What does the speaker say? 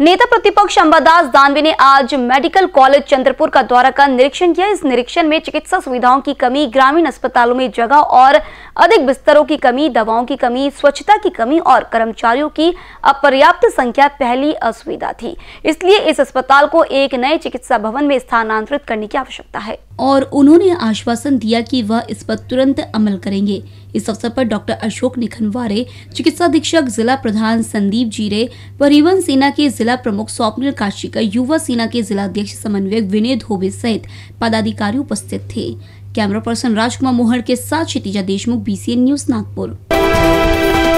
नेता प्रतिपक्ष अंबादास दानवे ने आज मेडिकल कॉलेज चंद्रपुर का दौरा का निरीक्षण किया इस निरीक्षण में चिकित्सा सुविधाओं की कमी ग्रामीण अस्पतालों में जगह और अधिक बिस्तरों की कमी दवाओं की कमी स्वच्छता की कमी और कर्मचारियों की अपर्याप्त संख्या पहली असुविधा थी इसलिए इस अस्पताल को एक नए चिकित्सा भवन में स्थानांतरित करने की आवश्यकता है और उन्होंने आश्वासन दिया कि वह इस पर तुरंत अमल करेंगे इस अवसर पर डॉक्टर अशोक निखनवारे चिकित्सा अधीक्षक जिला प्रधान संदीप जीरे परिवहन सेना के जिला प्रमुख स्वप्निल काशिकर युवा सेना के जिला अध्यक्ष समन्वयक विनय धोबे सहित पदाधिकारी उपस्थित थे कैमरा पर्सन राजकुमार मोहर के साथ क्षितिजा देशमुख बी न्यूज नागपुर